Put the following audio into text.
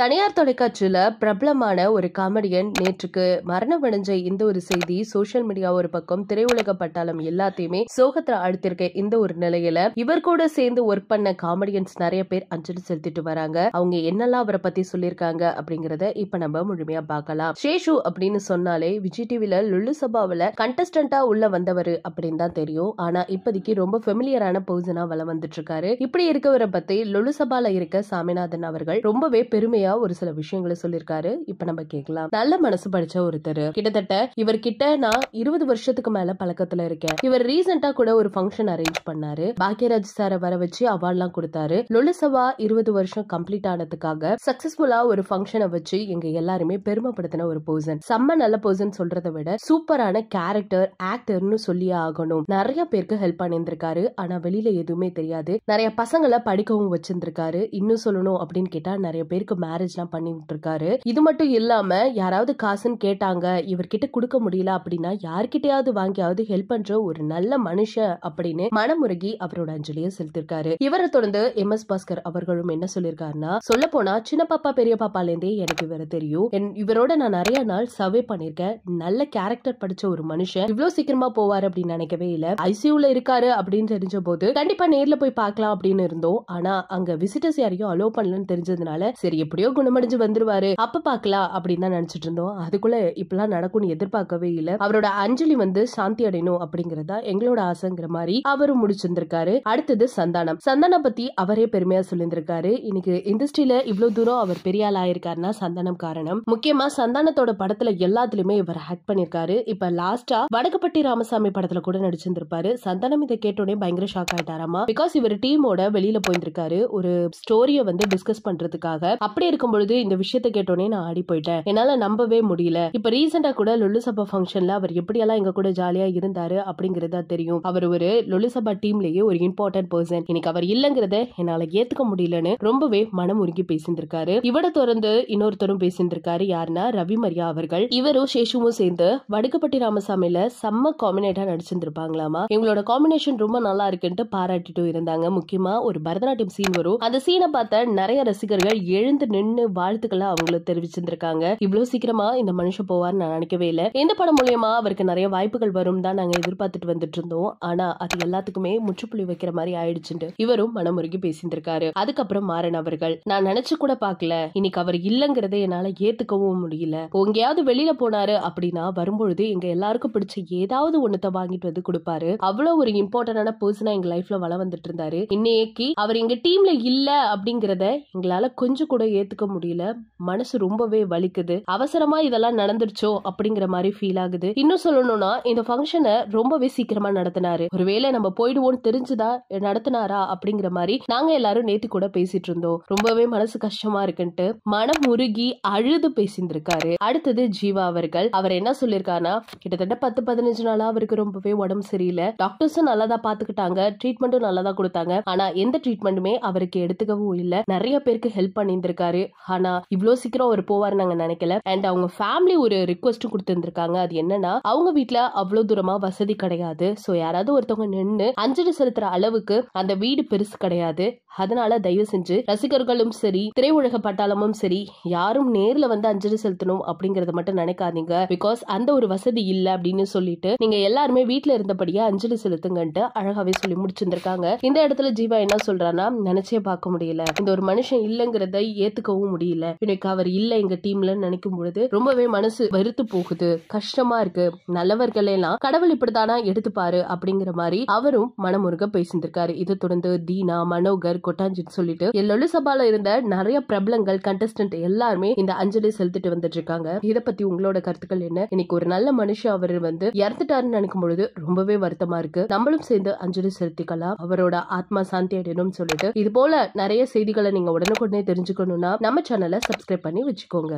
தனியார் தொலைக்காட்சியில் பிரபலமான ஒரு காமெடியன் நேற்றுக்கு மரணம் அடைஞ்ச இந்த ஒரு செய்தி சோசியல் மீடியா ஒரு பக்கம் திரையுலக பட்டாளம் எல்லாத்தையுமே சோகத்தில் அழுத்திருக்க இந்த ஒரு நிலையில இவர் கூட சேர்ந்து ஒர்க் பண்ண காமெடியன்ஸ் நிறைய பேர் அஞ்சலி செலுத்திட்டு வராங்க அவங்க என்னெல்லாம் அவரை பத்தி சொல்லியிருக்காங்க அப்படிங்கறத இப்ப நம்ம முழுமையா பார்க்கலாம் ஷேஷு அப்படின்னு சொன்னாலே விஜய் டிவில லுல்லு சபாவில கண்டஸ்டண்டா உள்ள வந்தவர் அப்படின்னு தான் தெரியும் ஆனா இப்போதைக்கு ரொம்ப ஃபெமிலியரான பர்சனா வளம் வந்துட்டு இருக்காரு இப்படி இருக்கவரை பத்தி லுல்லு சபால இருக்க சாமிநாதன் அவர்கள் ரொம்பவே பெருமை வெளிப்படையாக ஒரு சில விஷயங்களை சொல்லியிருக்காரு இப்ப நம்ம கேட்கலாம் நல்ல மனசு படிச்ச ஒருத்தர் கிட்டத்தட்ட இவர் கிட்ட நான் இருபது வருஷத்துக்கு மேல பழக்கத்துல இருக்கேன் இவர் ரீசெண்டா கூட ஒரு ஃபங்க்ஷன் அரேஞ்ச் பண்ணாரு பாக்கியராஜ் சார வர வச்சு அவார்ட் எல்லாம் கொடுத்தாரு லொலுசவா இருபது வருஷம் கம்ப்ளீட் ஆனதுக்காக சக்சஸ்ஃபுல்லா ஒரு ஃபங்க்ஷனை வச்சு எங்க எல்லாருமே பெருமைப்படுத்தின ஒரு பர்சன் செம்ம நல்ல பர்சன் சொல்றதை விட சூப்பரான கேரக்டர் ஆக்டர்னு சொல்லியே ஆகணும் நிறைய பேருக்கு ஹெல்ப் பண்ணியிருந்திருக்காரு ஆனா வெளியில எதுவுமே தெரியாது நிறைய பசங்களை படிக்கவும் வச்சிருந்திருக்காரு இன்னும் சொல்லணும் அப்படின்னு கேட்டா நிறைய பேருக்கு மேரேஜ்லாம் பண்ணி விட்டுருக்காரு இது மட்டும் இல்லாம யாராவது காசுன்னு கேட்டாங்க இவர்கிட்ட கொடுக்க முடியல அப்படின்னா யார்கிட்டயாவது வாங்கியாவது ஹெல்ப் பண்ற ஒரு நல்ல மனுஷன் அப்படின்னு மனமுருகி அவரோட அஞ்சலியை செலுத்திருக்காரு இவரை தொடர்ந்து எம் எஸ் பாஸ்கர் அவர்களும் என்ன சொல்லிருக்காருன்னா சொல்ல போனா சின்ன பாப்பா பெரிய பாப்பால இருந்தே எனக்கு இவரை தெரியும் இவரோட நான் நிறைய நாள் சர்வே பண்ணிருக்கேன் நல்ல கேரக்டர் படிச்ச ஒரு மனுஷன் இவ்வளவு சீக்கிரமா போவார் அப்படின்னு நினைக்கவே இல்ல ஐசியூல இருக்காரு அப்படின்னு தெரிஞ்ச போது கண்டிப்பா நேர்ல போய் பார்க்கலாம் அப்படின்னு இருந்தோம் ஆனா அங்க விசிட்டர்ஸ் யாரையும் அலோவ் பண்ணலன்னு தெரிஞ்சதுனால சரி எப்படி எப்படியோ குணமடைஞ்சு வந்துருவாரு அப்ப பாக்கலாம் அப்படின்னு தான் நினைச்சிட்டு இருந்தோம் அதுக்குள்ள இப்பெல்லாம் நடக்கும்னு எதிர்பார்க்கவே இல்ல அவரோட அஞ்சலி வந்து சாந்தி அடையணும் அப்படிங்கறதா எங்களோட ஆசைங்கிற மாதிரி அவரும் முடிச்சிருந்திருக்காரு அடுத்தது சந்தானம் சந்தானம் பத்தி அவரே பெருமையா சொல்லியிருந்திருக்காரு இன்னைக்கு இண்டஸ்ட்ரியில இவ்வளவு தூரம் அவர் பெரிய ஆள் ஆயிருக்காருன்னா சந்தானம் காரணம் முக்கியமா சந்தானத்தோட படத்துல எல்லாத்துலயுமே இவர் ஹேக் பண்ணிருக்காரு இப்ப லாஸ்டா வடகப்பட்டி ராமசாமி படத்துல கூட நடிச்சிருந்திருப்பாரு சந்தானம் இதை கேட்டோடனே பயங்கர ஷாக் ஆயிட்டாராமா பிகாஸ் இவர் டீமோட வெளியில போயிருந்திருக்காரு ஒரு ஸ்டோரிய வந்து டிஸ்கஸ் பண்றதுக்காக அப்படியே இருக்கும் பொழுது இந்த விஷயத்த கேட்டோடனே நான் ஆடி போயிட்டேன் என்னால நம்பவே முடியல இப்ப ரீசெண்டா கூட லொல்லு சபா ஃபங்க்ஷன்ல அவர் எப்படியெல்லாம் எங்க கூட ஜாலியா இருந்தாரு அப்படிங்கறதா தெரியும் அவர் ஒரு லொல்லு சபா டீம்லயே ஒரு இம்பார்ட்டன்ட் பர்சன் இன்னைக்கு அவர் இல்லங்கிறத என்னால ஏத்துக்க முடியலன்னு ரொம்பவே மனம் உருகி பேசியிருந்திருக்காரு இவட தொடர்ந்து இன்னொருத்தரும் பேசியிருந்திருக்காரு யாருன்னா ரவி மரியா அவர்கள் இவரும் சேஷுவும் சேர்ந்து வடுக்கப்பட்டி ராமசாமியில செம்ம காம்பினேட்டா நடிச்சிருந்திருப்பாங்களாமா எங்களோட காம்பினேஷன் ரொம்ப நல்லா இருக்குன்ட்டு பாராட்டிட்டு இருந்தாங்க முக்கியமா ஒரு பரதநாட்டியம் சீன் வரும் அந்த சீனை பார்த்த நிறைய ரசிகர்கள் எழுந்து நின்று வாழ்த்துக்களை அவங்களுக்கு தெரிவிச்சிருந்திருக்காங்க இவ்வளவு சீக்கிரமா இந்த மனுஷன் போவாருன்னு நான் நினைக்கவே இல்லை இந்த படம் மூலியமா அவருக்கு நிறைய வாய்ப்புகள் வரும் தான் நாங்க எதிர்பார்த்துட்டு வந்துட்டு இருந்தோம் ஆனா அது எல்லாத்துக்குமே முற்றுப்புள்ளி வைக்கிற மாதிரி ஆயிடுச்சுட்டு இவரும் மனமுருகி பேசியிருந்திருக்காரு அதுக்கப்புறம் மாறன் அவர்கள் நான் நினைச்சு கூட பாக்கல இன்னைக்கு அவர் இல்லங்கிறத என்னால ஏத்துக்கவும் முடியல எங்கேயாவது வெளியில போனாரு அப்படின்னா வரும்பொழுது எங்க எல்லாருக்கும் பிடிச்ச ஏதாவது ஒண்ணுத்த வாங்கிட்டு வந்து கொடுப்பாரு அவ்வளவு ஒரு இம்பார்ட்டன்டான பர்சனா எங்க லைஃப்ல வள வந்துட்டு இருந்தாரு இன்னைக்கு அவர் எங்க டீம்ல இல்ல அப்படிங்கறத எங்களால கொஞ்சம் கூட ஏத்து ஏத்துக்க முடியல மனசு ரொம்பவே வலிக்குது அவசரமா இதெல்லாம் நடந்துருச்சோ அப்படிங்கிற மாதிரி ஃபீல் ஆகுது இன்னும் சொல்லணும்னா இந்த ஃபங்க்ஷனை ரொம்பவே சீக்கிரமா நடத்தினாரு ஒருவேளை நம்ம போயிடுவோம்னு தெரிஞ்சுதா நடத்தினாரா அப்படிங்கிற மாதிரி நாங்க எல்லாரும் நேத்து கூட பேசிட்டு இருந்தோம் ரொம்பவே மனசு கஷ்டமா இருக்குன்ட்டு மனம் உருகி அழுது பேசிந்திருக்காரு அடுத்தது ஜீவா அவர்கள் அவர் என்ன சொல்லியிருக்காருன்னா கிட்டத்தட்ட பத்து பதினஞ்சு நாளா அவருக்கு ரொம்பவே உடம்பு சரியில்லை டாக்டர்ஸும் நல்லா தான் பாத்துக்கிட்டாங்க ட்ரீட்மெண்ட்டும் நல்லா தான் கொடுத்தாங்க ஆனா எந்த ட்ரீட்மெண்ட்டுமே அவருக்கு எடுத்துக்கவும் இல்லை நிறைய பேருக்கு ஹெல்ப் பண்ணியிருந்திருக்காரு ஆனா இவ்வளவு சீக்கிரம் அவர் போவார் நாங்க நினைக்கல அண்ட் அவங்க ஃபேமிலி ஒரு ரிக்வஸ்ட் கொடுத்துருந்துருக்காங்க அது என்னன்னா அவங்க வீட்டுல அவ்வளவு தூரமா வசதி கிடையாது சோ யாராவது ஒருத்தவங்க நின்று அஞ்சலி செலுத்துற அளவுக்கு அந்த வீடு பெருசு கிடையாது அதனால தயவு செஞ்சு ரசிகர்களும் சரி திரையுலக பட்டாளமும் சரி யாரும் நேர்ல வந்து அஞ்சலி செலுத்தணும் அப்படிங்கறத மட்டும் நினைக்காதீங்க பிகாஸ் அந்த ஒரு வசதி இல்ல அப்படின்னு சொல்லிட்டு நீங்க எல்லாருமே வீட்டுல இருந்தபடியே அஞ்சலி செலுத்துங்கன்ட்டு அழகாவே சொல்லி முடிச்சிருந்திருக்காங்க இந்த இடத்துல ஜீவா என்ன சொல்றான்னா நினைச்சே பார்க்க முடியல இந்த ஒரு மனுஷன் இல்லங்கிறத ஏத்துக்கவும் முடியல இன்னைக்கு அவர் இல்ல எங்க டீம்ல நினைக்கும் பொழுது ரொம்பவே மனசு வெறுத்து போகுது கஷ்டமா இருக்கு நல்லவர்கள் எல்லாம் கடவுள் இப்படித்தானா எடுத்துப்பாரு அப்படிங்கிற மாதிரி அவரும் மனமுருக பேசிருந்திருக்காரு இதை தொடர்ந்து தீனா மனோகர் கொட்டாஞ்சின்னு சொல்லிட்டு லொலு இருந்த நிறைய பிரபலங்கள் கண்டஸ்டன்ட் எல்லாருமே இந்த அஞ்சலி செலுத்திட்டு வந்துட்டு இருக்காங்க இத பத்தி உங்களோட கருத்துக்கள் என்ன இன்னைக்கு ஒரு நல்ல மனுஷன் அவர் வந்து இறந்துட்டாருன்னு நினைக்கும் பொழுது ரொம்பவே வருத்தமா இருக்கு நம்மளும் சேர்ந்து அஞ்சலி செலுத்திக்கலாம் அவரோட ஆத்மா சாந்தி அடையணும்னு சொல்லிட்டு இது போல நிறைய செய்திகளை நீங்க உடனுக்குடனே தெரிஞ்சுக்கணும்னா நம்ம சேனலை சப்ஸ்கிரைப் பண்ணி வச்சுக்கோங்க